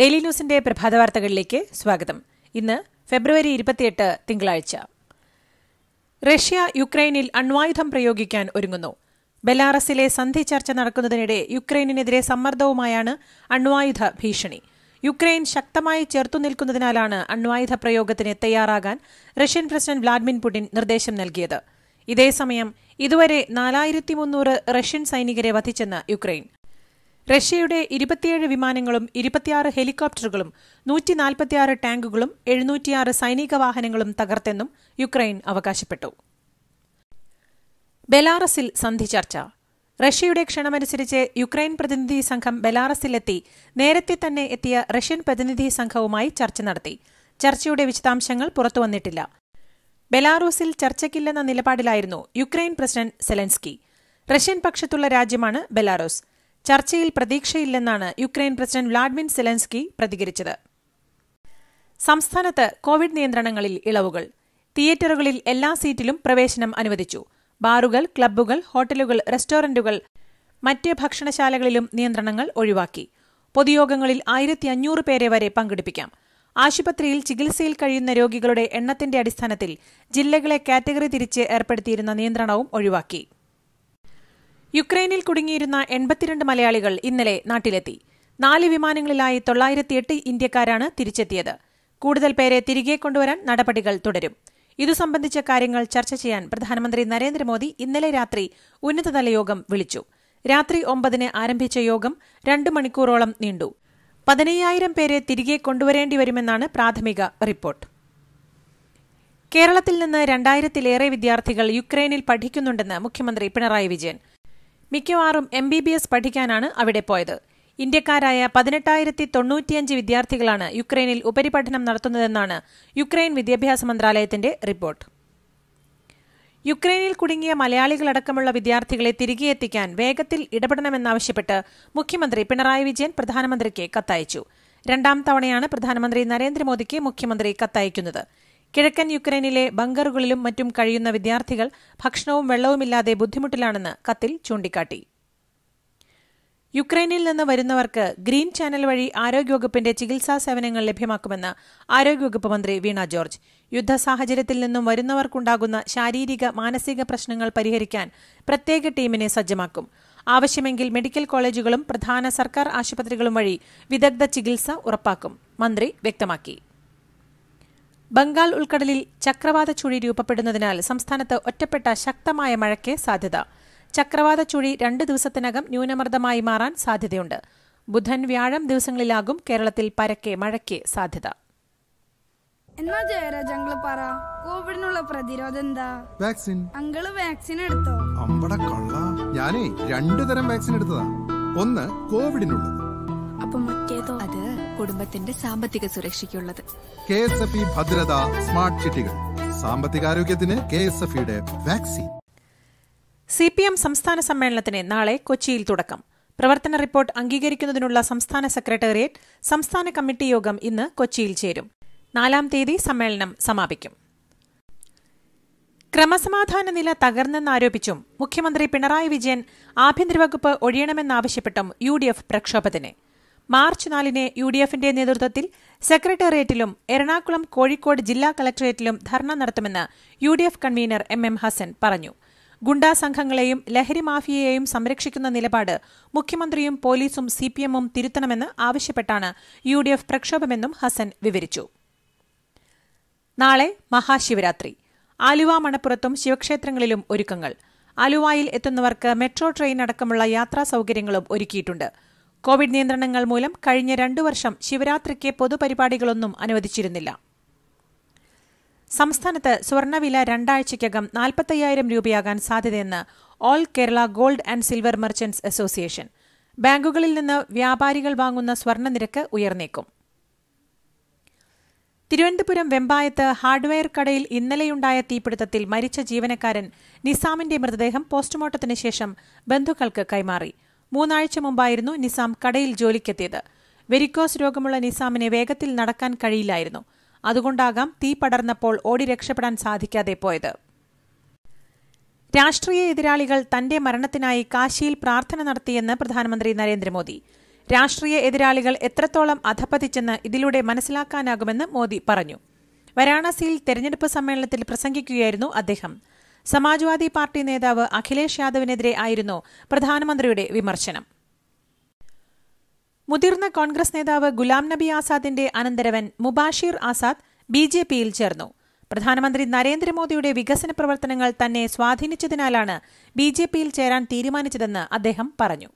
daily ന്യൂസിന്റെ പ്രഭാത വാർത്തകളിലേക്ക് സ്വാഗതം ഇന്ന് ഫെബ്രുവരി ഇരുപത്തിയെട്ട് തിങ്കളാഴ്ച റഷ്യ യുക്രൈനിൽ അണ്വായുധം പ്രയോഗിക്കാൻ ഒരുങ്ങുന്നു ബെലാറസിലെ സന്ധി ചർച്ച നടക്കുന്നതിനിടെ യുക്രൈനിനെതിരെ സമ്മർദ്ദവുമായാണ് അണ്വായുധ ഭീഷണി യുക്രൈൻ ശക്തമായി ചേർത്തു നിൽക്കുന്നതിനാലാണ് അണ്വായുധ പ്രയോഗത്തിന് തയ്യാറാകാൻ റഷ്യൻ പ്രസിഡന്റ് വ്ളാഡിമിർ പുടിൻ നിർദ്ദേശം നൽകിയത് ഇതേസമയം ഇതുവരെ നാലായിരത്തി മുന്നൂറ് റഷ്യൻ സൈനികരെ വധിച്ചെന്ന് യുക്രൈൻ റഷ്യയുടെ ഇരുപത്തിയേഴ് വിമാനങ്ങളും ഇരുപത്തിയാറ് ഹെലികോപ്റ്ററുകളും നൂറ്റി നാൽപ്പത്തിയാറ് ടാങ്കുകളും എഴുന്നൂറ്റിയാറ് സൈനിക വാഹനങ്ങളും തകർത്തെന്നും യുക്രൈൻ അവകാശപ്പെട്ടു ബെലാറസിൽ സന്ധി ചർച്ച റഷ്യയുടെ ക്ഷണമനുസരിച്ച് യുക്രൈൻ പ്രതിനിധി സംഘം ബെലാറസിലെത്തി നേരത്തെ തന്നെ എത്തിയ റഷ്യൻ പ്രതിനിധി സംഘവുമായി ചർച്ച നടത്തി ചർച്ചയുടെ വിശദാംശങ്ങൾ പുറത്തുവന്നിട്ടില്ല ബെലാറൂസിൽ ചർച്ചയ്ക്കില്ലെന്ന നിലപാടിലായിരുന്നു യുക്രൈൻ പ്രസിഡന്റ് സെലൻസ്കി റഷ്യൻ പക്ഷത്തുള്ള രാജ്യമാണ് ബെലാറോസ് ചർച്ചയിൽ പ്രതീക്ഷയില്ലെന്നാണ് യുക്രൈൻ പ്രസിഡന്റ് വ്ളാഡിമിർ സെലൻസ്കി പ്രതികരിച്ചത് സംസ്ഥാനത്ത് കോവിഡ് നിയന്ത്രണങ്ങളിൽ ഇളവുകൾ തിയേറ്ററുകളിൽ എല്ലാ സീറ്റിലും പ്രവേശനം അനുവദിച്ചു ബാറുകൾ ക്ലബ്ബുകൾ ഹോട്ടലുകൾ റെസ്റ്റോറന്റുകൾ മറ്റ് ഭക്ഷണശാലകളിലും നിയന്ത്രണങ്ങൾ ഒഴിവാക്കി പൊതുയോഗങ്ങളിൽ ആയിരത്തി അഞ്ഞൂറ് പേരെ വരെ പങ്കെടുപ്പിക്കാം ആശുപത്രിയിൽ ചികിത്സയിൽ കഴിയുന്ന രോഗികളുടെ എണ്ണത്തിന്റെ അടിസ്ഥാനത്തിൽ ജില്ലകളെ കാറ്റഗറി തിരിച്ച് ഏർപ്പെടുത്തിയിരുന്ന നിയന്ത്രണവും ഒഴിവാക്കി യുക്രൈനിൽ കുടുങ്ങിയിരുന്ന എൺപത്തിരണ്ട് മലയാളികൾ ഇന്നലെ നാട്ടിലെത്തി നാല് വിമാനങ്ങളിലായി എട്ട് ഇന്ത്യക്കാരാണ് തിരിച്ചെത്തിയത് കൂടുതൽ പേരെ തിരികെ കൊണ്ടുവരാൻ നടപടികൾ തുടരും ഇതു സംബന്ധിച്ച കാര്യങ്ങൾ ചർച്ച ചെയ്യാൻ പ്രധാനമന്ത്രി നരേന്ദ്രമോദി ഇന്നലെ രാത്രി ഉന്നതതല യോഗം വിളിച്ചു രാത്രി ഒമ്പതിന് ആരംഭിച്ച യോഗം രണ്ട് മണിക്കൂറോളം നീണ്ടു പതിനയ്യായിരം പേരെ തിരികെ കൊണ്ടുവരേണ്ടിവരുമെന്നാണ് പ്രാഥമിക റിപ്പോർട്ട് കേരളത്തിൽ നിന്ന് രണ്ടായിരത്തിലേറെ വിദ്യാർത്ഥികൾ യുക്രൈനിൽ പഠിക്കുന്നുണ്ടെന്ന് മുഖ്യമന്ത്രി പിണറായി വിജയൻ മിക്കവാറും എം ബി ബി എസ് പഠിക്കാനാണ് അവിടെ പോയത് ഇന്ത്യക്കാരായ പതിനെട്ടായിരത്തി തൊണ്ണൂറ്റിയഞ്ച് വിദ്യാർത്ഥികളാണ് യുക്രൈനിൽ ഉപരിപഠനം നടത്തുന്നതെന്നാണ് യുക്രൈൻ വിദ്യാഭ്യാസ മന്ത്രാലയത്തിന്റെ റിപ്പോർട്ട് യുക്രൈനിൽ കുടുങ്ങിയ മലയാളികളടക്കമുള്ള വിദ്യാർത്ഥികളെ തിരികെ എത്തിക്കാൻ വേഗത്തിൽ ഇടപെടണമെന്നാവശ്യപ്പെട്ട് മുഖ്യമന്ത്രി പിണറായി വിജയൻ പ്രധാനമന്ത്രിക്ക് കത്തയച്ചു രണ്ടാം തവണയാണ് പ്രധാനമന്ത്രി നരേന്ദ്രമോദിക്ക് മുഖ്യമന്ത്രി കത്തയക്കുന്നത് കിഴക്കൻ യുക്രൈനിലെ ബങ്കറുകളിലും മറ്റും കഴിയുന്ന വിദ്യാർത്ഥികൾ ഭക്ഷണവും വെള്ളവുമില്ലാതെ ബുദ്ധിമുട്ടിലാണെന്ന് കത്തിൽ ചൂണ്ടിക്കാട്ടി യുക്രൈനിൽ നിന്ന് വരുന്നവർക്ക് ഗ്രീൻ ചാനൽ വഴി ആരോഗ്യവകുപ്പിന്റെ ചികിത്സാ സേവനങ്ങൾ ലഭ്യമാക്കുമെന്ന് ആരോഗ്യവകുപ്പ് മന്ത്രി വീണ ജോർജ് യുദ്ധ സാഹചര്യത്തിൽ നിന്നും വരുന്നവർക്കുണ്ടാകുന്ന ശാരീരിക മാനസിക പ്രശ്നങ്ങൾ പരിഹരിക്കാൻ പ്രത്യേക ടീമിനെ സജ്ജമാക്കും ആവശ്യമെങ്കിൽ മെഡിക്കൽ കോളേജുകളും പ്രധാന സർക്കാർ ആശുപത്രികളും വഴി വിദഗ്ധ ചികിത്സ ഉറപ്പാക്കും മന്ത്രി വ്യക്തമാക്കി ബംഗാൾ ഉൾക്കടലിൽ ചക്രവാത ചുഴി രൂപപ്പെടുന്നതിനാൽ സംസ്ഥാനത്ത് ഒറ്റപ്പെട്ട ശക്തമായ മഴയ്ക്ക് സാധ്യത ചക്രവാത ചുഴി രണ്ട് ദിവസത്തിനകം ന്യൂനമർദ്ദമായി മാറാൻ സാധ്യതയുണ്ട് ബുധൻ വ്യാഴം ദിവസങ്ങളിലാകും കേരളത്തിൽ പരക്കെ മഴയ്ക്ക് സാധ്യത എന്നാ ജയരാജ് പറ കോവിഡിനുള്ള പ്രതിരോധം എന്താ വാക്സിൻ അങ്കിള് വാക്സിൻ എടുത്തോ അമ്പട കള്ള ഞാനേ രണ്ടു തരം വാക്സിൻ എടുത്തതാ ഒന്ന് കോവിഡിനുള്ളത് അപ്പൊ കുടുംബത്തിന്റെ സാമ്പത്തിക സുരക്ഷയ്ക്കുള്ളത് K S F E Bhadrata smart ചിട്ടികൾ സാമ്പത്തികാരോഗ്യത്തിന് കെ എസ് എഫ് ഇയുടെ വാക്സിൻ സി പി എം സംസ്ഥാന സമ്മേളനത്തിന് നാളെ കൊച്ചിയിൽ തുടക്കം പ്രവർത്തന റിപ്പോർട്ട് അംഗീകരിക്കുന്നതിനുള്ള സംസ്ഥാന സെക്രട്ടേറിയറ്റ് സംസ്ഥാന കമ്മിറ്റി യോഗം ഇന്ന് കൊച്ചിയിൽ ചേരും നാലാം തീയതി സമ്മേളനം സമാപിക്കും ക്രമസമാധാന നില തകർന്നെന്നാരോപിച്ചും മുഖ്യമന്ത്രി പിണറായി വിജയൻ ആഭ്യന്തര വകുപ്പ് ഒഴിയണമെന്നാവശ്യപ്പെട്ടും യു ഡി എഫ് പ്രക്ഷോഭത്തിന് മാർച്ച് നാലിന് യു ഡി എഫിന്റെ നേതൃത്വത്തിൽ സെക്രട്ടേറിയറ്റിലും എറണാകുളം കോഴിക്കോട് ജില്ലാ കളക്ടറേറ്റിലും ധർണ നടത്തുമെന്ന് U D F convener M M Hasan പറഞ്ഞു ഗുണ്ടാ സംഘങ്ങളെയും ലഹരി മാഫിയയെയും സംരക്ഷിക്കുന്ന നിലപാട് മുഖ്യമന്ത്രിയും പോലീസും എമ്മും തിരുത്തണമെന്ന് ആവശ്യപ്പെട്ടാണ് യു ഡി എഫ് പ്രക്ഷോഭമെന്നും ഹസൻ വിവരിച്ചു നാളെ മഹാശിവരാത്രി ആലുവ മണപ്പുറത്തും ശിവക്ഷേത്രങ്ങളിലും ഒരുക്കങ്ങൾ ആലുവയിൽ എത്തുന്നവർക്ക് മെട്രോ ട്രെയിൻ അടക്കമുള്ള യാത്രാ സൌകര്യങ്ങളും ഒരുക്കിയിട്ടുണ്ട് കോവിഡ് നിയന്ത്രണങ്ങൾ മൂലം കഴിഞ്ഞ രണ്ടു വർഷം ശിവരാത്രിക്ക് പൊതുപരിപാടികളൊന്നും അനുവദിച്ചിരുന്നില്ല സംസ്ഥാനത്ത് സ്വർണ്ണവില രണ്ടാഴ്ചയ്ക്കകം നാൽപ്പത്തയ്യായിരം രൂപയാകാൻ സാധ്യതയെന്ന് all Kerala gold and silver merchants association ബാങ്കുകളിൽ നിന്ന് വ്യാപാരികൾ വാങ്ങുന്ന സ്വർണ്ണ നിരക്ക് ഉയർന്നേക്കും തിരുവനന്തപുരം വെമ്പായത്ത് ഹാർഡ്വെയർ കടയിൽ ഇന്നലെയുണ്ടായ തീപിടുത്തത്തിൽ മരിച്ച ജീവനക്കാരൻ നിസാമിന്റെ മൃതദേഹം പോസ്റ്റ്മോർട്ടത്തിന് ശേഷം ബന്ധുക്കൾക്ക് കൈമാറി മൂന്നാഴ്ച മുമ്പായിരുന്നു നിസാം കടയിൽ ജോലിക്കെത്തിയത് വെരിക്കോസ് രോഗമുള്ള നിസാമിനെ വേഗത്തിൽ നടക്കാൻ കഴിയില്ലായിരുന്നു അതുകൊണ്ടാകാം തീ പടർന്നപ്പോൾ ഓടി രക്ഷപ്പെടാൻ സാധിക്കാതെ പോയത് രാഷ്ട്രീയ എതിരാളികൾ തന്റെ മരണത്തിനായി കാശിയിൽ പ്രാർത്ഥന നടത്തിയെന്ന് പ്രധാനമന്ത്രി നരേന്ദ്രമോദി രാഷ്ട്രീയ എതിരാളികൾ എത്രത്തോളം അധപ്പതിച്ചെന്ന് ഇതിലൂടെ മനസ്സിലാക്കാനാകുമെന്ന് മോദി പറഞ്ഞു വരാണസിയിൽ തെരഞ്ഞെടുപ്പ് സമ്മേളനത്തിൽ പ്രസംഗിക്കുകയായിരുന്നു അദ്ദേഹം സമാജ്വാദി പാർട്ടി നേതാവ് അഖിലേഷ് യാദവിനെതിരെ ആയിരുന്നു പ്രധാനമന്ത്രിയുടെ വിമർശനം മുതിർന്ന കോൺഗ്രസ് നേതാവ് ഗുലാം നബി ആസാദിന്റെ അനന്തരവൻ മുബാഷിർ ആസാദ് ബി ജെ പിയിൽ ചേർന്നു പ്രധാനമന്ത്രി നരേന്ദ്രമോദിയുടെ വികസന പ്രവർത്തനങ്ങൾ തന്നെ സ്വാധീനിച്ചതിനാലാണ് ബി ജെ പിയിൽ ചേരാൻ തീരുമാനിച്ചതെന്ന് അദ്ദേഹം പറഞ്ഞു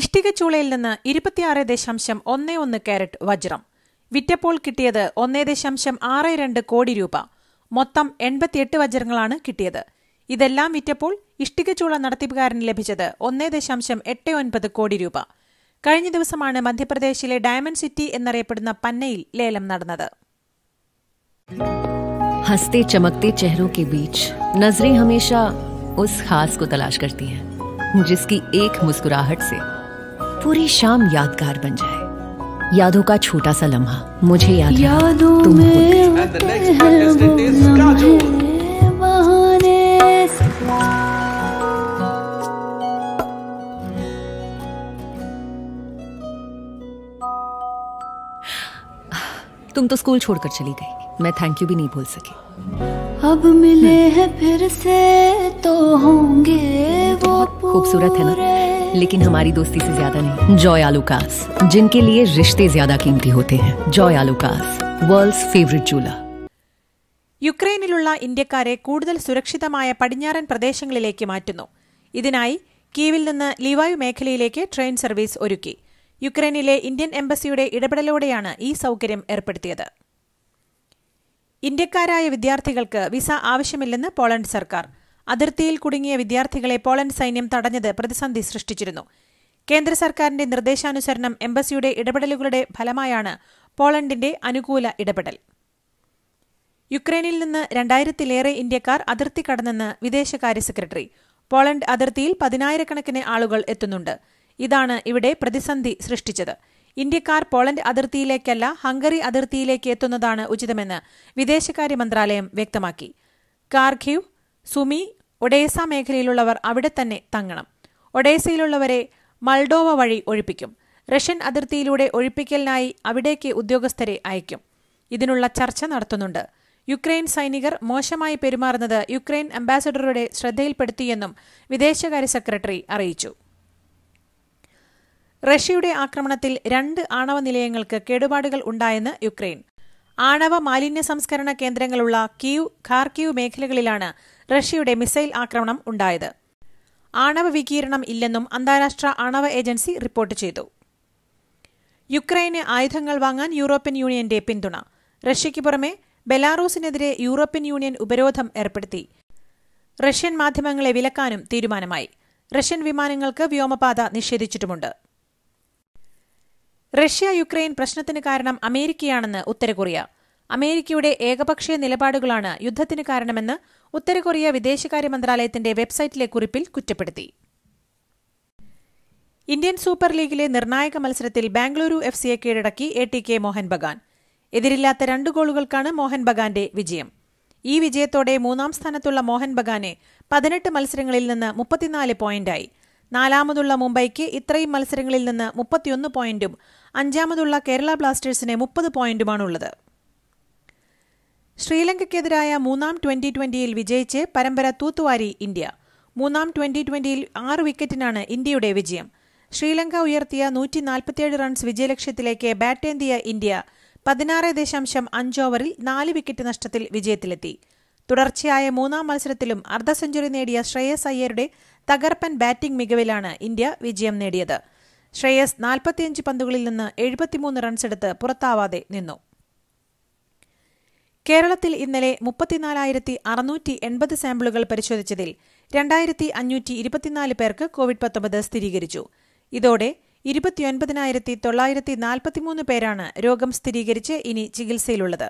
ഇഷ്ടികച്ചൂളയിൽ നിന്ന് ഇരുപത്തിയാറ് ദശാംശം ഒന്ന് ഒന്ന് കാരറ്റ് വജ്രം വിറ്റപ്പോൾ കിട്ടിയത് ഒന്നേ ദശാംശം ആറ് രണ്ട് കോടി രൂപ മൊത്തം എൺപത്തിയെട്ട് വജ്രങ്ങളാണ് കിട്ടിയത് ഇതെല്ലാം വിറ്റപ്പോൾ ഇഷ്ടികച്ചൂള നടത്തിപ്പുകാരന് ലഭിച്ചത് ഒന്നേ ദശാംശം എട്ട് ഒൻപത് കോടി രൂപ കഴിഞ്ഞ ദിവസമാണ് മധ്യപ്രദേശിലെ ഡയമണ്ട് സിറ്റി എന്നറിയപ്പെടുന്ന പന്നയിൽ ലേലം നടന്നത് हंसते चमकते चेहरों के बीच नजरें हमेशा उस खास को तलाश करती हैं जिसकी एक मुस्कुराहट से पूरी शाम यादगार बन जाए यादों का छोटा सा लम्हा मुझे याद यादों में तुम तो स्कूल छोड़कर चली गई मैं थैंक यू भी नहीं बोल सकी अब मिले हैं फिर से तो होंगे बहुत खूबसूरत है ना लेकिन हमारी दोस्ती से ज्यादा नहीं जॉय आलूकास जिनके लिए रिश्ते ज्यादा कीमती होते हैं जॉय आलूकास वर्ल्ड्स फेवरेट चूला യുക്രൈനിലുള്ള ഇന്ത്യക്കാരെ കൂടുതൽ സുരക്ഷിതമായ പടിഞ്ഞാറൻ പ്രദേശങ്ങളിലേക്ക് മാറ്റുന്നു ഇതിനായി കീവിൽ നിന്ന് ലിവായു മേഖലയിലേക്ക് ട്രെയിൻ സർവീസ് ഒരുക്കി യുക്രൈനിലെ ഇന്ത്യൻ എംബസിയുടെ ഇടപെടലോടെയാണ് ഈ സൗകര്യം ഏർപ്പെടുത്തിയത് ഇന്ത്യക്കാരായ വിദ്യാർത്ഥികൾക്ക് വിസ ആവശ്യമില്ലെന്ന് പോളണ്ട് സർക്കാർ അതിർത്തിയിൽ കുടുങ്ങിയ വിദ്യാർത്ഥികളെ പോളണ്ട് സൈന്യം തടഞ്ഞത് പ്രതിസന്ധി സൃഷ്ടിച്ചിരുന്നു കേന്ദ്ര സർക്കാരിന്റെ നിർദ്ദേശാനുസരണം എംബസിയുടെ ഇടപെടലുകളുടെ ഫലമായാണ് പോളണ്ടിന്റെ അനുകൂല ഇടപെടൽ യുക്രൈനിൽ നിന്ന് രണ്ടായിരത്തിലേറെ ഇന്ത്യക്കാർ അതിർത്തി കടന്നെന്ന് വിദേശകാര്യ സെക്രട്ടറി പോളണ്ട് അതിർത്തിയിൽ പതിനായിരക്കണക്കിന് ആളുകൾ എത്തുന്നുണ്ട് ഇതാണ് ഇവിടെ പ്രതിസന്ധി സൃഷ്ടിച്ചത് ഇന്ത്യക്കാർ പോളണ്ട് അതിർത്തിയിലേക്കല്ല ഹംഗറി അതിർത്തിയിലേക്ക് എത്തുന്നതാണ് ഉചിതമെന്ന് വിദേശകാര്യ മന്ത്രാലയം വ്യക്തമാക്കി കാർഖീവ് സുമി ഒഡേസ മേഖലയിലുള്ളവർ അവിടെ തന്നെ തങ്ങണം ഒഡേസയിലുള്ളവരെ മൾഡോവ വഴി ഒഴിപ്പിക്കും റഷ്യൻ അതിർത്തിയിലൂടെ ഒഴിപ്പിക്കലിനായി അവിടേക്ക് ഉദ്യോഗസ്ഥരെ അയക്കും ഇതിനുള്ള ചർച്ച നടത്തുന്നുണ്ട് യുക്രൈൻ സൈനികർ മോശമായി പെരുമാറുന്നത് യുക്രൈൻ അംബാസഡറുടെ ശ്രദ്ധയിൽപ്പെടുത്തിയെന്നും വിദേശകാര്യ സെക്രട്ടറി അറിയിച്ചു റഷ്യയുടെ ആക്രമണത്തിൽ രണ്ട് ആണവ നിലയങ്ങൾക്ക് കേടുപാടുകൾ ഉണ്ടായെന്ന് യുക്രൈൻ ആണവ മാലിന്യ സംസ്കരണ കേന്ദ്രങ്ങളുള്ള കീവ് ഖാർക്കീവ് മേഖലകളിലാണ് റഷ്യയുടെ മിസൈൽ ആക്രമണം ഉണ്ടായത് ആണവ വികിരണം ഇല്ലെന്നും അന്താരാഷ്ട്ര ആണവ ഏജൻസി റിപ്പോർട്ട് ചെയ്തു യുക്രൈന് ആയുധങ്ങൾ വാങ്ങാൻ യൂറോപ്യൻ യൂണിയന്റെ പിന്തുണ റഷ്യയ്ക്ക് പുറമെ ബെലാറൂസിനെതിരെ യൂറോപ്യൻ യൂണിയൻ ഉപരോധം ഏർപ്പെടുത്തി റഷ്യൻ മാധ്യമങ്ങളെ വിലക്കാനും തീരുമാനമായി റഷ്യൻ വിമാനങ്ങൾക്ക് വ്യോമപാത നിഷേധിച്ചിട്ടുമുണ്ട് റഷ്യ യുക്രൈൻ പ്രശ്നത്തിന് കാരണം അമേരിക്കയാണെന്ന് ഉത്തരകൊറിയ അമേരിക്കയുടെ ഏകപക്ഷീയ നിലപാടുകളാണ് യുദ്ധത്തിന് കാരണമെന്ന് ഉത്തരകൊറിയ വിദേശകാര്യ മന്ത്രാലയത്തിന്റെ വെബ്സൈറ്റിലെ കുറിപ്പിൽ കുറ്റപ്പെടുത്തി ഇന്ത്യൻ സൂപ്പർ ലീഗിലെ നിർണായക മത്സരത്തിൽ ബാംഗ്ലൂരു എഫ് സിയെ കീഴടക്കി A T K Mohun Bagan എതിരില്ലാത്ത രണ്ട് ഗോളുകൾക്കാണ് മോഹൻ ബഗാന്റെ വിജയം ഈ വിജയത്തോടെ മൂന്നാം സ്ഥാനത്തുള്ള മോഹൻ ബഗാനെ പതിനെട്ട് മത്സരങ്ങളിൽ നിന്ന് മുപ്പത്തിനാല് പോയിന്റായി നാലാമതുള്ള മുംബൈക്ക് ഇത്രയും മത്സരങ്ങളിൽ നിന്ന് മുപ്പത്തിയൊന്ന് പോയിന്റും അഞ്ചാമതുള്ള കേരള ബ്ലാസ്റ്റേഴ്സിന് മുപ്പത് പോയിന്റുമാണുള്ളത് ശ്രീലങ്കയ്ക്കെതിരായ മൂന്നാം ട്വന്റി ട്വന്റിയിൽ വിജയിച്ച് പരമ്പര തൂത്തുവാരി ഇന്ത്യ മൂന്നാം ട്വന്റി ട്വന്റിയിൽ ആറ് വിക്കറ്റിനാണ് ഇന്ത്യയുടെ വിജയം ശ്രീലങ്ക ഉയർത്തിയ നൂറ്റി നാൽപ്പത്തിയേഴ് റൺസ് വിജയലക്ഷ്യത്തിലേക്ക് ബാറ്റേന്തിയ ഇന്ത്യ പതിനാറ് ദശാംശം ഓവറിൽ നാല് വിക്കറ്റ് നഷ്ടത്തിൽ വിജയത്തിലെത്തി തുടർച്ചയായ മൂന്നാം മത്സരത്തിലും അർദ്ധ സെഞ്ചുറി നേടിയ ശ്രേയസ് അയ്യരുടെ തകർപ്പൻ ബാറ്റിംഗ് മികവിലാണ് ഇന്ത്യ വിജയം നേടിയത് ശ്രേയസ് നാൽപ്പത്തിയഞ്ച് പന്തുകളിൽ നിന്ന് എഴുപത്തിമൂന്ന് റൺസെടുത്ത് പുറത്താവാതെ നിന്നു കേരളത്തിൽ ഇന്നലെ മുപ്പത്തിനാലായിരത്തി അറുന്നൂറ്റി എൺപത് സാമ്പിളുകൾ പരിശോധിച്ചതിൽ രണ്ടായിരത്തി അഞ്ഞൂറ്റി ഇരുപത്തിനാല് പേർക്ക് കോവിഡ് പത്തൊമ്പത് സ്ഥിരീകരിച്ചു ഇതോടെ ഇരുപത്തിയൊൻപതിനായിരത്തി തൊള്ളായിരത്തി നാൽപ്പത്തിമൂന്ന് പേരാണ് രോഗം സ്ഥിരീകരിച്ച് ഇനി ചികിത്സയിലുള്ളത്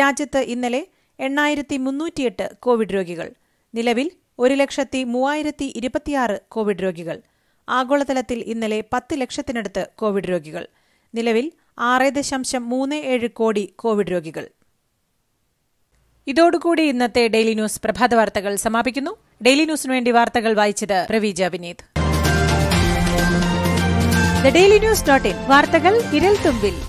രാജ്യത്ത് ഇന്നലെ എണ്ണായിരത്തി മുന്നൂറ്റിയെട്ട് കോവിഡ് രോഗികൾ നിലവിൽ ഒരു ലക്ഷത്തി മൂവായിരത്തി ഇരുപത്തിയാറ് കോവിഡ് രോഗികൾ ആഗോളതലത്തിൽ ഇന്നലെ പത്ത് ലക്ഷത്തിനടുത്ത് കോവിഡ് രോഗികൾ നിലവിൽ ആറ് ദശാംശം മൂന്ന് ഏഴ് കോടി കോവിഡ് രോഗികൾ ഇതോടുകൂടി ഇന്നത്തെ ഡെയിലി ന്യൂസ് പ്രഭാത വാർത്തകൾ സമാപിക്കുന്നു ഡെയിലി ന്യൂസിനു വേണ്ടി വാർത്തകൾ വായിച്ചത് Raveeja Vineeth daily news dot in വാർത്തകൾ ഇരൽ തുമ്പിൽ